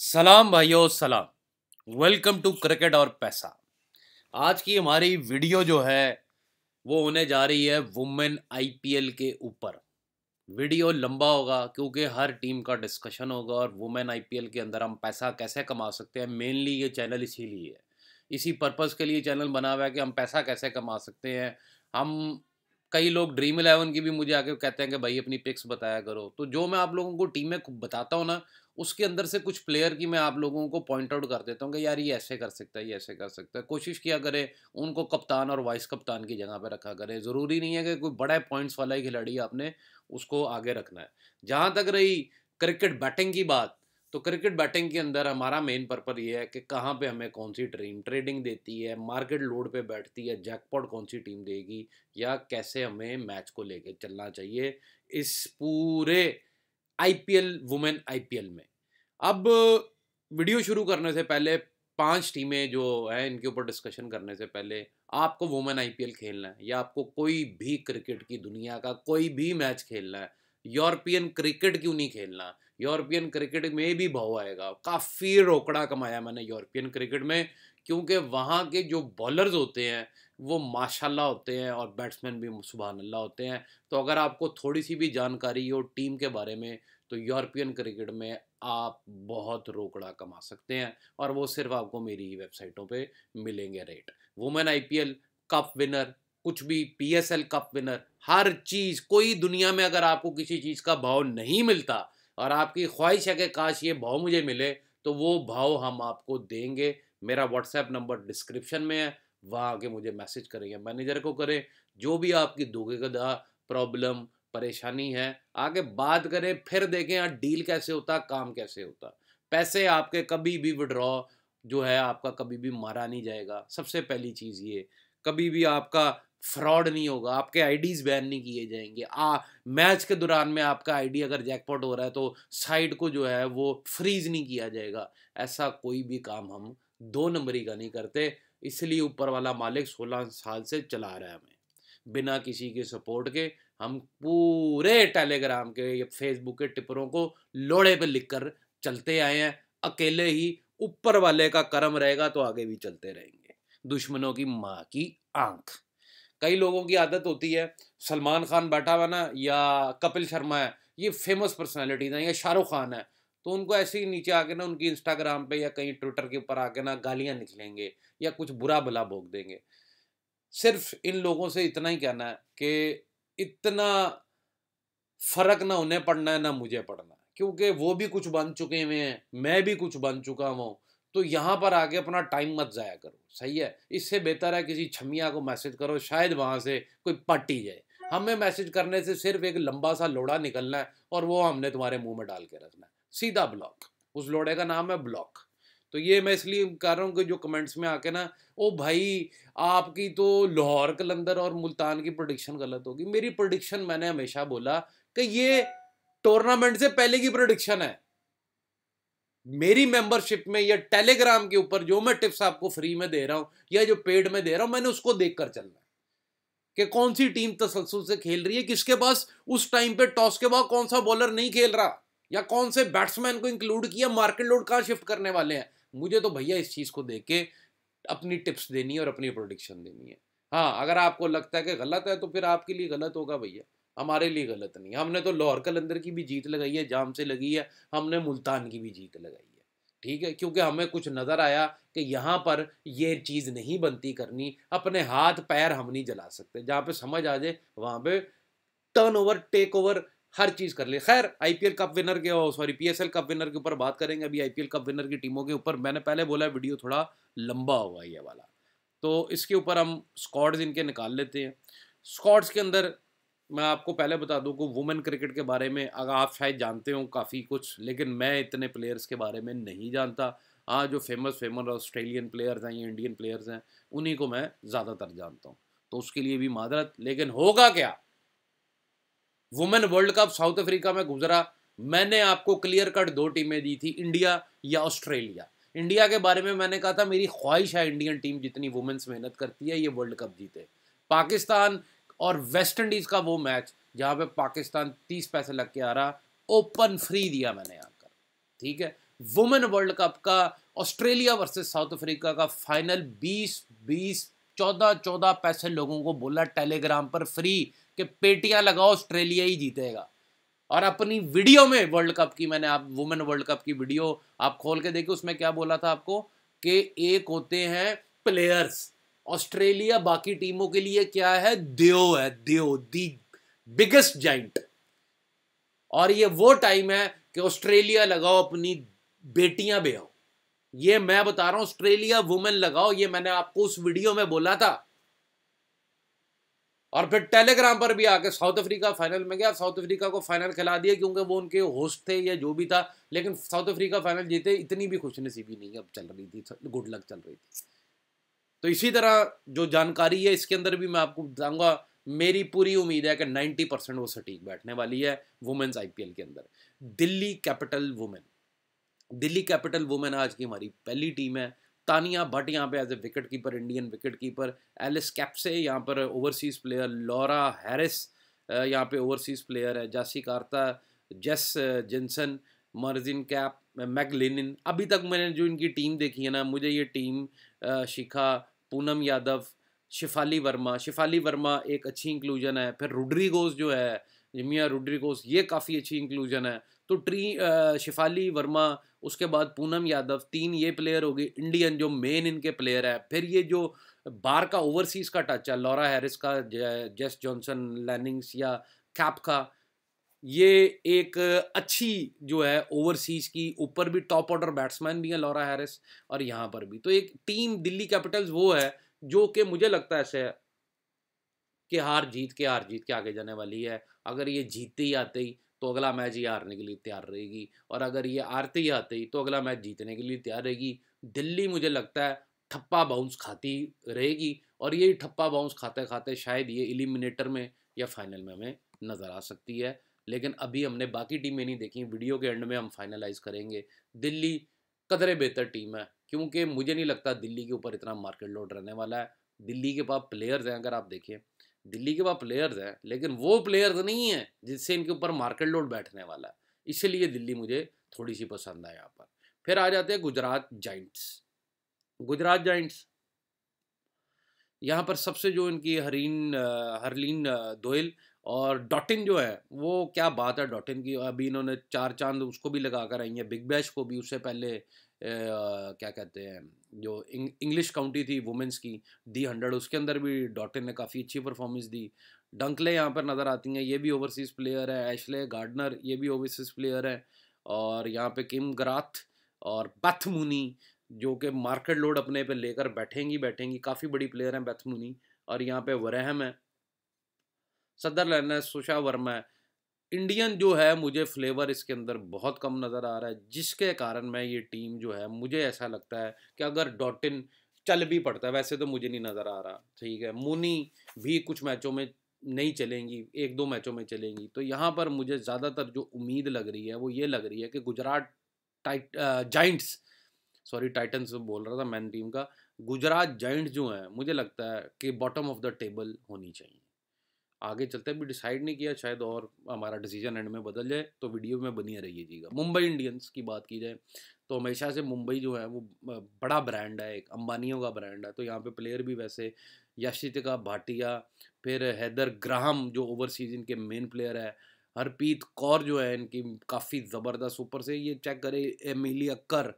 सलाम भाइयों सलाम वेलकम टू क्रिकेट और पैसा आज की हमारी वीडियो जो है वो होने जा रही है वुमेन आईपीएल के ऊपर वीडियो लंबा होगा क्योंकि हर टीम का डिस्कशन होगा और वुमेन आईपीएल के अंदर हम पैसा कैसे कमा सकते हैं मेनली ये चैनल इसीलिए है इसी पर्पस के लिए चैनल बना हुआ है कि हम पैसा कैसे कमा सकते हैं हम कई लोग ड्रीम इलेवन की भी मुझे आके कहते हैं कि भाई अपनी पिक्स बताया करो तो जो मैं आप लोगों को टीम में बताता हूँ ना उसके अंदर से कुछ प्लेयर की मैं आप लोगों को पॉइंट आउट कर देता हूँ कि यार ये ऐसे कर सकता है ये ऐसे कर सकता है कोशिश किया करें उनको कप्तान और वाइस कप्तान की जगह पर रखा करें ज़रूरी नहीं है कि कोई बड़ा पॉइंट्स वाला ही खिलाड़ी आपने उसको आगे रखना है जहाँ तक रही क्रिकेट बैटिंग की बात तो क्रिकेट बैटिंग के अंदर हमारा मेन पर्पज ये है कि कहाँ पे हमें कौन सी ट्रीम ट्रेडिंग देती है मार्केट लोड पे बैठती है जैकपॉट कौन सी टीम देगी या कैसे हमें मैच को लेके चलना चाहिए इस पूरे आईपीएल वुमेन आईपीएल में अब वीडियो शुरू करने से पहले पांच टीमें जो है इनके ऊपर डिस्कशन करने से पहले आपको वुमेन आईपीएल खेलना है या आपको कोई भी क्रिकेट की दुनिया का कोई भी मैच खेलना है यूरोपियन क्रिकेट क्यों नहीं खेलना यूरोपियन क्रिकेट में भी भाव आएगा काफ़ी रोकड़ा कमाया मैंने यूरोपियन क्रिकेट में क्योंकि वहाँ के जो बॉलर्स होते हैं वो माशाल्लाह होते हैं और बैट्समैन भी सुबहान अल्लाह होते हैं तो अगर आपको थोड़ी सी भी जानकारी हो टीम के बारे में तो यूरोपियन क्रिकेट में आप बहुत रोकड़ा कमा सकते हैं और वो सिर्फ आपको मेरी ही वेबसाइटों पर मिलेंगे rate women I cup winner कुछ भी पी कप विनर हर चीज़ कोई दुनिया में अगर आपको किसी चीज़ का भाव नहीं मिलता और आपकी ख्वाहिश है कि काश ये भाव मुझे मिले तो वो भाव हम आपको देंगे मेरा व्हाट्सएप नंबर डिस्क्रिप्शन में है वहाँ आके मुझे मैसेज करें या मैनेजर को करें जो भी आपकी धोखे का प्रॉब्लम परेशानी है आगे बात करें फिर देखें यार डील कैसे होता काम कैसे होता पैसे आपके कभी भी विड्रॉ जो है आपका कभी भी मारा नहीं जाएगा सबसे पहली चीज़ ये कभी भी आपका फ्रॉड नहीं होगा आपके आईडीज बैन नहीं किए जाएंगे आ मैच के दौरान में आपका आईडी अगर जैकपॉट हो रहा है तो साइड को जो है वो फ्रीज नहीं किया जाएगा ऐसा कोई भी काम हम दो नंबरी का नहीं करते इसलिए ऊपर वाला मालिक सोलह साल से चला रहा है हमें बिना किसी के सपोर्ट के हम पूरे टेलीग्राम के या फेसबुक के टिपरों को लोड़े पर लिख कर चलते आए हैं अकेले ही ऊपर वाले का कर्म रहेगा तो आगे भी चलते रहेंगे दुश्मनों की माँ की आंख कई लोगों की आदत होती है सलमान खान बैठा हुआ ना या कपिल शर्मा है ये फेमस पर्सनैलिटीज़ हैं या शाहरुख खान है तो उनको ऐसे ही नीचे आके ना उनकी इंस्टाग्राम पे या कहीं ट्विटर के ऊपर आके ना गालियाँ निकलेंगे या कुछ बुरा भला भोग देंगे सिर्फ इन लोगों से इतना ही कहना है कि इतना फ़र्क ना उन्हें पढ़ना है ना मुझे पढ़ना है क्योंकि वो भी कुछ बन चुके हुए हैं मैं भी कुछ बन चुका हूँ तो यहाँ पर आके अपना टाइम मत ज़ाया करो सही है इससे बेहतर है किसी छमिया को मैसेज करो शायद वहाँ से कोई पट्टी जाए हमें मैसेज करने से सिर्फ एक लंबा सा लोड़ा निकलना है और वो हमने तुम्हारे मुंह में डाल के रखना है सीधा ब्लॉक उस लोड़े का नाम है ब्लॉक तो ये मैं इसलिए कह रहा हूँ कि जो कमेंट्स में आके ना ओ भाई आपकी तो लाहौर कलंदर और मुल्तान की प्रोडिक्शन गलत होगी मेरी प्रोडिक्शन मैंने हमेशा बोला कि ये टूर्नामेंट से पहले की प्रोडिक्शन है मेरी मेंबरशिप में या टेलीग्राम के ऊपर जो मैं टिप्स आपको फ्री में दे रहा हूँ या जो पेड में दे रहा हूँ मैंने उसको देख कर चलना है कि कौन सी टीम तसलसल से खेल रही है किसके पास उस टाइम पे टॉस के बाद कौन सा बॉलर नहीं खेल रहा या कौन से बैट्समैन को इंक्लूड किया मार्केट लोड कहाँ शिफ्ट करने वाले हैं मुझे तो भैया इस चीज़ को देख के अपनी टिप्स देनी है और अपनी प्रोडिक्शन देनी है हाँ अगर आपको लगता है कि गलत है तो फिर आपके लिए गलत होगा भैया हमारे लिए गलत नहीं हमने तो लाहौर कलंदर की भी जीत लगाई है जाम से लगी है हमने मुल्तान की भी जीत लगाई है ठीक है क्योंकि हमें कुछ नज़र आया कि यहाँ पर ये चीज़ नहीं बनती करनी अपने हाथ पैर हम नहीं जला सकते जहाँ पे समझ आ जाए वहाँ पे टर्न ओवर टेक ओवर हर चीज़ कर ले खैर आईपीएल कप विनर के सॉरी पीएसएल कप विनर के ऊपर बात करेंगे अभी आईपीएल कप विनर की टीमों के ऊपर मैंने पहले बोला वीडियो थोड़ा लंबा हुआ ये वाला तो इसके ऊपर हम स्कॉड्स इनके निकाल लेते हैं स्कॉट्स के अंदर मैं आपको पहले बता दूं कि वुमेन क्रिकेट के बारे में अगर आप शायद जानते हो काफ़ी कुछ लेकिन मैं इतने प्लेयर्स के बारे में नहीं जानता हाँ जो फेमस फेमस ऑस्ट्रेलियन प्लेयर्स हैं या इंडियन प्लेयर्स हैं उन्हीं को मैं ज़्यादातर जानता हूँ तो उसके लिए भी मादरत लेकिन होगा क्या women world cup South Africa में गुजरा मैंने आपको क्लियर कट दो टीमें दी थी इंडिया या ऑस्ट्रेलिया इंडिया के बारे में मैंने कहा था मेरी ख्वाहिश है इंडियन टीम जितनी वुमेन्स मेहनत करती है ये वर्ल्ड कप जीते पाकिस्तान और वेस्ट इंडीज़ का वो मैच जहां पे पाकिस्तान तीस पैसे लग के आ रहा ओपन फ्री दिया मैंने आकर ठीक है वुमेन वर्ल्ड कप का ऑस्ट्रेलिया वर्सेस साउथ अफ्रीका का फाइनल बीस बीस चौदह चौदह पैसे लोगों को बोला टेलीग्राम पर फ्री कि पेटियां लगाओ ऑस्ट्रेलिया ही जीतेगा और अपनी वीडियो में वर्ल्ड कप की मैंने आप वुमेन वर्ल्ड कप की वीडियो आप खोल के देखिए उसमें क्या बोला था आपको कि एक होते हैं प्लेयर्स ऑस्ट्रेलिया बाकी टीमों के लिए क्या है देव है देव दी बिगेस्ट जाइंट और ये वो टाइम है कि ऑस्ट्रेलिया लगाओ अपनी बेटियां भी आओ ये मैं बता रहा हूं ऑस्ट्रेलिया वुमेन लगाओ ये मैंने आपको उस वीडियो में बोला था और फिर टेलीग्राम पर भी आके साउथ अफ्रीका फाइनल में गया साउथ अफ्रीका को फाइनल खिला दिया क्योंकि वो उनके होस्ट थे या जो भी था लेकिन साउथ अफ्रीका फाइनल जीते इतनी भी खुशनसीबी नहीं अब चल रही थी गुड लक चल रही थी तो इसी तरह जो जानकारी है इसके अंदर भी मैं आपको बताऊंगा मेरी पूरी उम्मीद है कि 90 परसेंट वो सटीक बैठने वाली है वुमेन्स आईपीएल के अंदर Delhi Capital women Delhi Capital women आज की हमारी पहली टीम है तानिया भट्ट यहाँ पे as a wicket keeper Indian wicket keeper Alice Capsey यहाँ पर ओवरसीज़ प्लेयर लॉरा हैरिस यहाँ पे ओवरसीज़ प्लेयर है जासी कार्ता जेस जिनसन मर्जिन कैप मैगलिन अभी तक मैंने जो इनकी टीम देखी है ना मुझे ये टीम शिखा पूनम यादव शिफाली वर्मा शिफाली वर्मा एक अच्छी इंक्लूजन है फिर रुड्रीगोस जो है जमिया रुड्रीगोस ये काफ़ी अच्छी इंक्लूजन है तो ट्री शिफाली वर्मा उसके बाद पूनम यादव तीन ये प्लेयर होगी इंडियन जो मेन इनके प्लेयर है फिर ये जो बार का ओवरसीज़ का टच है लॉरा हैरिस का जेस जॉनसन लैनिंग्स या कैप का ये एक अच्छी जो है ओवरसीज की ऊपर भी टॉप ऑर्डर बैट्समैन भी है लॉरा हैरिस और यहाँ पर भी तो एक टीम दिल्ली कैपिटल्स वो है जो कि मुझे लगता है ऐसे कि हार जीत के हार जीत के आगे जाने वाली है अगर ये जीतते ही आते ही तो अगला मैच ये हारने के लिए तैयार रहेगी और अगर ये हारते ही आते ही तो अगला मैच जीतने के लिए तैयार रहेगी दिल्ली मुझे लगता है ठप्पा बाउंस खाती रहेगी और ये ठप्पा बाउंस खाते खाते शायद ये एलिमिनेटर में या फाइनल में हमें नज़र आ सकती है लेकिन अभी हमने बाकी टीमें नहीं देखी वीडियो के एंड में हम फाइनलाइज करेंगे दिल्ली कदरे बेहतर टीम है क्योंकि मुझे नहीं लगता दिल्ली के ऊपर इतना मार्केट लोड रहने वाला है दिल्ली के पास प्लेयर्स हैं अगर आप देखें दिल्ली के पास प्लेयर्स हैं लेकिन वो प्लेयर्स नहीं हैं जिससे इनके ऊपर मार्केट लोड बैठने वाला है इसीलिए दिल्ली मुझे थोड़ी सी पसंद है यहाँ पर फिर आ जाते हैं गुजरात जाइंट्स गुजरात जाइंट्स यहाँ पर सबसे जो इनकी हरीन हरलीन दोयल और डॉटिन जो है वो क्या बात है डॉटिन की अभी इन्होंने चार चांद उसको भी लगा कर आई हैं बिग बैश को भी उससे पहले ए, क्या कहते हैं जो इंग, इंग्लिश काउंटी थी वुमेंस की दी हंड्रेड उसके अंदर भी डॉटिन ने काफ़ी अच्छी परफॉर्मेंस दी डंकले यहाँ पर नज़र आती हैं ये भी ओवरसीज़ प्लेयर है एशले गार्डनर ये भी ओवरसीज़ प्लेयर है और यहाँ पे किम ग्राथ और बथ मुनी जो कि मार्केट लोड अपने पे लेकर बैठेंगी बैठेंगी काफ़ी बड़ी प्लेयर हैं बैथ मुनी और यहाँ पे वरहम है सदरलैंड है सुषा वर्मा है इंडियन जो है मुझे फ्लेवर इसके अंदर बहुत कम नज़र आ रहा है जिसके कारण मैं ये टीम जो है मुझे ऐसा लगता है कि अगर डॉटिन चल भी पड़ता है वैसे तो मुझे नहीं नज़र आ रहा ठीक है मुनी भी कुछ मैचों में नहीं चलेंगी एक दो मैचों में चलेंगी तो यहाँ पर मुझे ज़्यादातर जो उम्मीद लग रही है वो ये लग रही है कि Gujarat tight Giants sorry Titans बोल रहा था मैन टीम का गुजरात जाइंट्स जो हैं मुझे लगता है कि बॉटम ऑफ द टेबल होनी चाहिए आगे चलते अभी डिसाइड नहीं किया शायद और हमारा डिसीजन एंड में बदल जाए तो वीडियो में बनिए रहिएगा मुंबई इंडियंस की बात की जाए तो हमेशा से मुंबई जो है वो बड़ा ब्रांड है एक अंबानियों का ब्रांड है तो यहाँ पे प्लेयर भी वैसे यशितिका भाटिया फिर हैदर ग्राहम जो ओवरसीज इनके मेन प्लेयर है हरप्रीत कौर जो है इनकी काफ़ी ज़बरदस्त ऊपर से ये चेक करें एमिलिया कर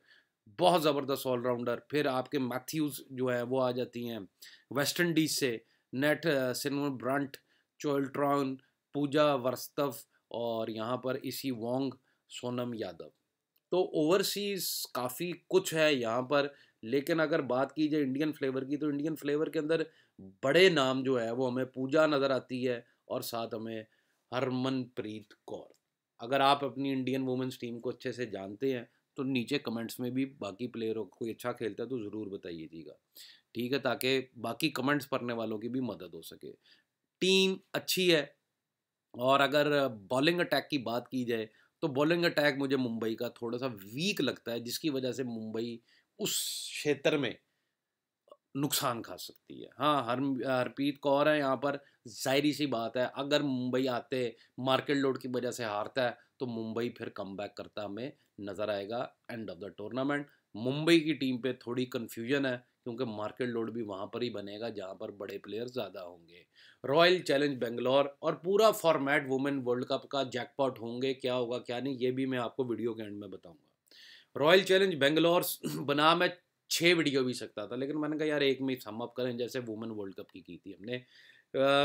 बहुत ज़बरदस्त ऑलराउंडर फिर आपके मैथ्यूज़ जो है वो आ जाती हैं वेस्ट इंडीज़ से Nat Sciver Brunt Chloe Tryon Pooja वर्स्तव और यहाँ पर इसी वोंग सोनम यादव तो ओवरसीज काफ़ी कुछ है यहाँ पर लेकिन अगर बात की जाए इंडियन फ्लेवर की तो इंडियन फ्लेवर के अंदर बड़े नाम जो है वो हमें पूजा नज़र आती है और साथ हमें हरमनप्रीत कौर अगर आप अपनी इंडियन वुमेंस टीम को अच्छे से जानते हैं तो नीचे कमेंट्स में भी बाकी प्लेयरों को कोई अच्छा खेलता है तो ज़रूर बताइएगा ठीक है ताकि बाकी कमेंट्स पढ़ने वालों की भी मदद हो सके टीम अच्छी है और अगर बॉलिंग अटैक की बात की जाए तो बॉलिंग अटैक मुझे मुंबई का थोड़ा सा वीक लगता है जिसकी वजह से मुंबई उस क्षेत्र में नुकसान खा सकती है हाँ हर हरप्रीत कौर है यहाँ पर जाहिर सी बात है अगर मुंबई आते मार्केट लोड की वजह से हारता है तो मुंबई फिर कम करता हमें नज़र आएगा end of the tournament Mumbai की टीम पे थोड़ी कन्फ्यूजन है क्योंकि मार्केट लोड भी वहाँ पर ही बनेगा जहाँ पर बड़े प्लेयर ज़्यादा होंगे रॉयल चैलेंज बेंगलोर और पूरा फॉर्मेट वुमेन वर्ल्ड कप का जैकपॉट होंगे क्या होगा क्या नहीं ये भी मैं आपको वीडियो के एंड में बताऊँगा रॉयल चैलेंज बेंगलोर बना मैं छः वीडियो भी सकता था लेकिन मैंने कहा यार एक में सम अप करें जैसे वुमेन वर्ल्ड कप की की थी हमने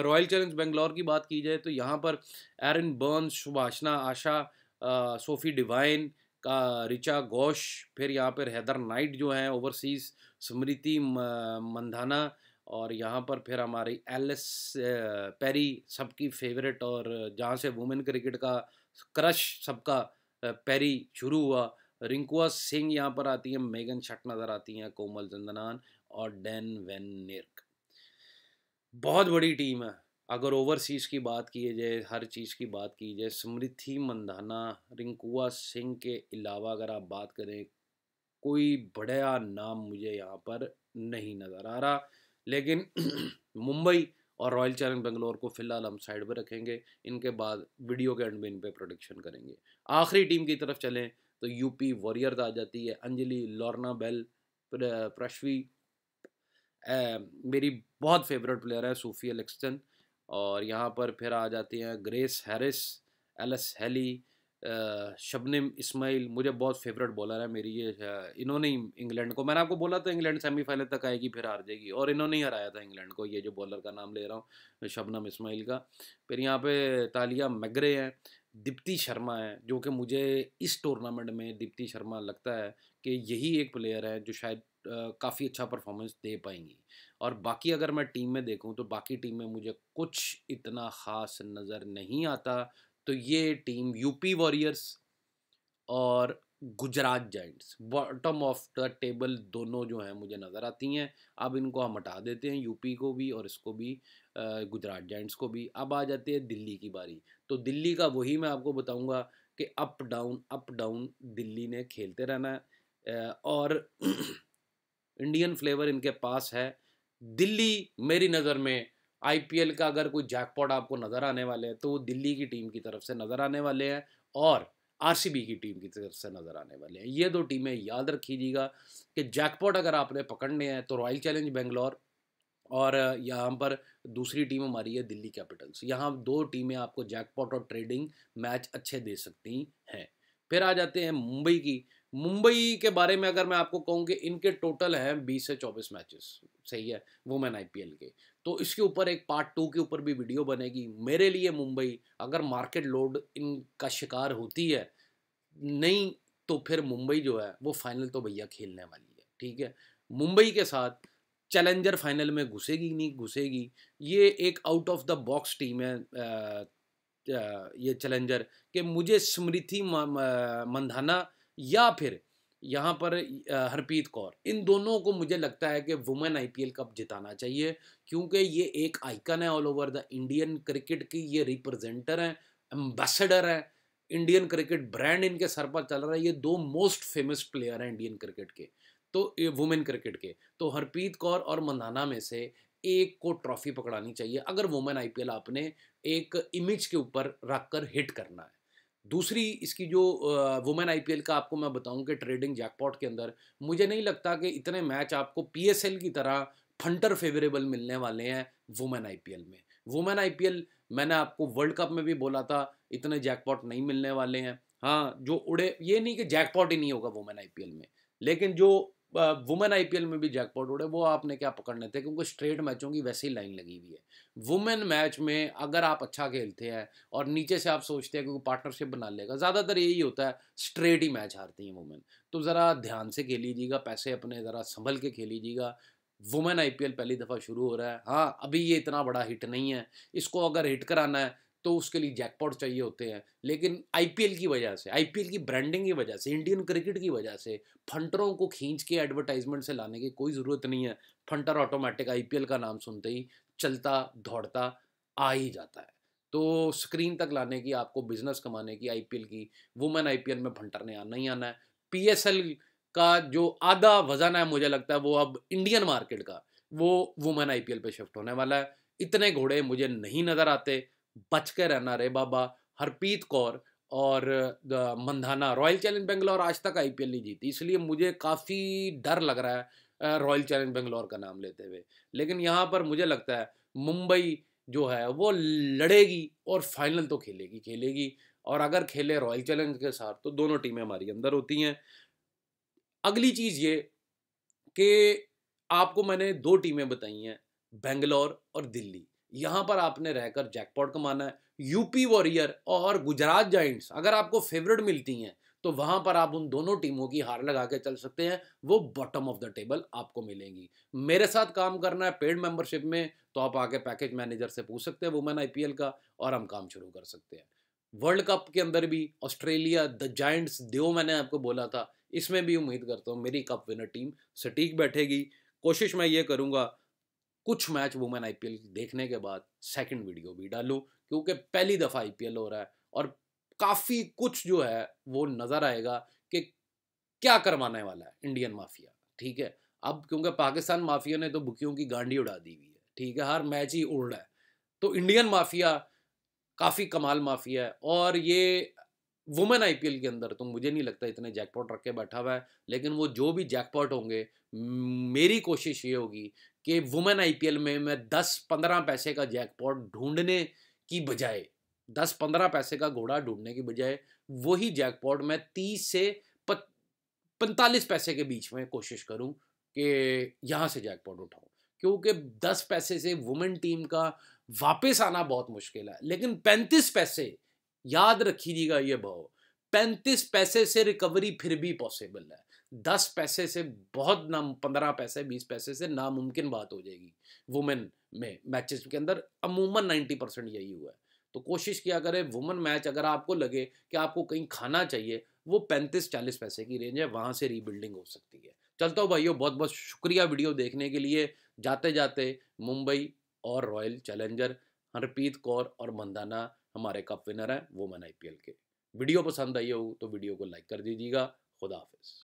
रॉयल चैलेंज बेंगलोर की बात की जाए तो यहाँ पर Erin Burns Sobhana Asha Sophie Devine का रिचा घोष फिर यहाँ पर हैदर नाइट जो हैं ओवरसीज़ स्मृति मंधाना और यहाँ पर फिर हमारी एलिस पेरी सबकी फेवरेट और जहाँ से वुमेन क्रिकेट का क्रश सबका पेरी शुरू हुआ रिंकुआ सिंह यहाँ पर आती है मेगन शट नज़र आती हैं कोमल चंदनान और डैन वेन निर्क बहुत बड़ी टीम है अगर ओवरसीज़ की बात की जाए हर चीज़ की बात की जाए समृद्धि मंदाना रिंकुआ सिंह के अलावा अगर आप बात करें कोई बढ़िया नाम मुझे यहाँ पर नहीं नज़र आ रहा लेकिन मुंबई और रॉयल चैलेंज बेंगलोर को फिलहाल हम साइड पर रखेंगे इनके बाद वीडियो के एंड में इन पर प्रोडक्शन करेंगे आखिरी टीम की तरफ चलें तो यूपी वॉरियर्स आ जाती है अंजलि लॉर्ना बेल प्रश्वी मेरी बहुत फेवरेट प्लेयर है सूफी एलेक्सन और यहाँ पर फिर आ जाती हैं Grace Harris Alyssa Healy Shabnim Ismail मुझे बहुत फेवरेट बॉलर है मेरी ये इन्होंने ही इंग्लैंड को मैंने आपको बोला था इंग्लैंड सेमीफाइनल तक आएगी फिर हार जाएगी और इन्होंने ही हराया था इंग्लैंड को ये जो बॉलर का नाम ले रहा हूँ शबनम इस्माइल का फिर यहाँ पे तालिया मगरे हैं दीप्ति शर्मा है जो कि मुझे इस टूर्नामेंट में दीप्ति शर्मा लगता है कि यही एक प्लेयर है जो शायद काफ़ी अच्छा परफॉर्मेंस दे पाएंगी और बाकी अगर मैं टीम में देखूं तो बाकी टीम में मुझे कुछ इतना ख़ास नज़र नहीं आता तो ये टीम यूपी वॉरियर्स और Gujarat Giants bottom of the table दोनों जो हैं मुझे नज़र आती हैं अब इनको हम हटा देते हैं यूपी को भी और इसको भी गुजरात जाइंट्स को भी अब आ जाती है दिल्ली की बारी तो दिल्ली का वही मैं आपको बताऊंगा कि up down up down Delhi ने खेलते रहना है और इंडियन फ्लेवर इनके पास है दिल्ली मेरी नज़र में आईपीएल का अगर कोई जैकपॉट आपको नज़र आने वाले हैं तो वो दिल्ली की टीम की तरफ से नज़र आने वाले हैं और आरसीबी की टीम की तरफ से नज़र आने वाले हैं ये दो टीमें याद रखीजिएगा कि जैकपॉट अगर आपने पकड़ने हैं तो रॉयल चैलेंज बेंगलोर और यहाँ पर दूसरी टीम हमारी है दिल्ली कैपिटल्स यहाँ दो टीमें आपको जैकपॉट और ट्रेडिंग मैच अच्छे दे सकती हैं फिर आ जाते हैं मुंबई की मुंबई के बारे में अगर मैं आपको कहूँ कि इनके टोटल हैं बीस से चौबीस मैचेस सही है वुमेन आईपीएल के तो इसके ऊपर एक पार्ट टू के ऊपर भी वीडियो बनेगी मेरे लिए मुंबई अगर मार्केट लोड इनका शिकार होती है नहीं तो फिर मुंबई जो है वो फाइनल तो भैया खेलने वाली है ठीक है मुंबई के साथ चैलेंजर फाइनल में घुसेगी नहीं घुसेगी ये एक out of the box team है आ, ये चैलेंजर कि मुझे स्मृति मंधाना या फिर यहाँ पर हरप्रीत कौर इन दोनों को मुझे लगता है कि वुमेन आईपीएल कप जिताना चाहिए क्योंकि ये एक आइकन है all over the Indian cricket की ये रिप्रेजेंटर हैं एम्बेसडर हैं इंडियन क्रिकेट ब्रांड इनके सर पर चल रहा है ये दो मोस्ट फेमस प्लेयर हैं इंडियन क्रिकेट के तो ये वुमेन क्रिकेट के तो हरप्रीत कौर और मंदाना में से एक को ट्रॉफी पकड़ानी चाहिए अगर वुमेन आईपीएल आपने एक इमेज के ऊपर रख कर हिट करना है दूसरी इसकी जो वुमेन आईपीएल का आपको मैं बताऊं कि ट्रेडिंग जैकपॉट के अंदर मुझे नहीं लगता कि इतने मैच आपको पीएसएल की तरह फंटर फेवरेबल मिलने वाले हैं वुमेन आईपीएल में वुमेन आईपीएल मैंने आपको वर्ल्ड कप में भी बोला था इतने जैकपॉट नहीं मिलने वाले हैं हाँ जो उड़े ये नहीं कि जैकपॉट ही नहीं होगा वुमेन आईपीएल में लेकिन जो वुमेन आईपीएल में भी जैकपॉट उड़े वो आपने क्या पकड़ने थे क्योंकि स्ट्रेट मैचों की वैसे ही लाइन लगी हुई है वुमेन मैच में अगर आप अच्छा खेलते हैं और नीचे से आप सोचते हैं क्योंकि पार्टनरशिप बना लेगा ज़्यादातर यही होता है स्ट्रेट ही मैच हारती हैं वुमेन तो ज़रा ध्यान से खेलीजिएगा पैसे अपने ज़रा संभल के खेलीजिएगा वुमेन आईपीएल पहली दफ़ा शुरू हो रहा है हाँ अभी ये इतना बड़ा हिट नहीं है इसको अगर हिट कराना है तो उसके लिए जैकपॉट चाहिए होते हैं लेकिन आईपीएल की वजह से आईपीएल की ब्रांडिंग की वजह से इंडियन क्रिकेट की वजह से फंटरों को खींच के एडवर्टाइजमेंट से लाने की कोई ज़रूरत नहीं है फंटर ऑटोमेटिक आईपीएल का नाम सुनते ही चलता दौड़ता आ ही जाता है तो स्क्रीन तक लाने की आपको बिजनेस कमाने की आईपीएल की वुमेन आईपीएल में फंटर ने आना ही आना है पीएसएल का जो आधा वजन है मुझे लगता है वो अब इंडियन मार्केट का वो वुमेन आईपीएल पे शिफ्ट होने वाला है इतने घोड़े मुझे नहीं नज़र आते बच के रहना रे बाबा हरप्रीत कौर और मंदाना रॉयल चैलेंज बेंगलोर आज तक आईपीएल नहीं जीती इसलिए मुझे काफ़ी डर लग रहा है रॉयल चैलेंज बेंगलोर का नाम लेते हुए लेकिन यहाँ पर मुझे लगता है मुंबई जो है वो लड़ेगी और फाइनल तो खेलेगी खेलेगी और अगर खेले रॉयल चैलेंज के साथ तो दोनों टीमें हमारी अंदर होती हैं अगली चीज़ ये कि आपको मैंने दो टीमें बताई हैं बेंगलोर और दिल्ली यहां पर आपने रहकर जैकपॉट कमाना है यूपी वॉरियर और गुजरात जाइंट्स अगर आपको फेवरेट मिलती हैं तो वहां पर आप उन दोनों टीमों की हार लगा के चल सकते हैं वो बॉटम ऑफ द टेबल आपको मिलेंगी मेरे साथ काम करना है पेड मेंबरशिप में तो आप आके पैकेज मैनेजर से पूछ सकते हैं वुमेन आई का और हम काम शुरू कर सकते हैं वर्ल्ड कप के अंदर भी ऑस्ट्रेलिया द जाइंट्स देव मैंने आपको बोला था इसमें भी उम्मीद करता हूँ मेरी कप विनर टीम सटीक बैठेगी कोशिश मैं ये करूँगा कुछ मैच वुमेन आईपीएल देखने के बाद सेकंड वीडियो भी डालू क्योंकि पहली दफ़ा आईपीएल हो रहा है और काफ़ी कुछ जो है वो नज़र आएगा कि क्या करवाने वाला है इंडियन माफिया ठीक है अब क्योंकि पाकिस्तान माफिया ने तो बुकियों की गांडी उड़ा दी हुई है ठीक है हर मैच ही उड़ रहा है तो इंडियन माफिया काफ़ी कमाल माफिया है और ये वुमेन आईपीएल के अंदर तो मुझे नहीं लगता इतने जैकपॉट रख के बैठा हुआ है लेकिन वो जो भी जैकपॉट होंगे मेरी कोशिश ये होगी कि वुमेन आईपीएल में मैं दस पंद्रह पैसे का जैकपॉट ढूंढने की बजाय दस पंद्रह पैसे का घोड़ा ढूंढने की बजाय वही जैकपॉट मैं तीस से पैंतालीस पैसे के बीच में कोशिश करूं कि यहाँ से जैकपॉट उठाऊं क्योंकि दस पैसे से वुमेन टीम का वापस आना बहुत मुश्किल है लेकिन पैंतीस पैसे याद रखिएगा ये भाव पैंतीस पैसे से रिकवरी फिर भी पॉसिबल है दस पैसे से बहुत नाम पंद्रह पैसे बीस पैसे से नामुमकिन बात हो जाएगी वुमेन में मैचेस के अंदर अमूमन नाइन्टी परसेंट यही हुआ है तो कोशिश किया करें वुमेन मैच अगर आपको लगे कि आपको कहीं खाना चाहिए वो पैंतीस चालीस पैसे की रेंज है वहाँ से रीबिल्डिंग हो सकती है चलता हूँ भाइयों बहुत बहुत शुक्रिया वीडियो देखने के लिए जाते जाते मुंबई और रॉयल चैलेंजर हरप्रीत कौर और मंदाना हमारे कप विनर हैं वो मैन आई के वीडियो पसंद आई हो तो वीडियो को लाइक कर दीजिएगा खुदा हाफिज़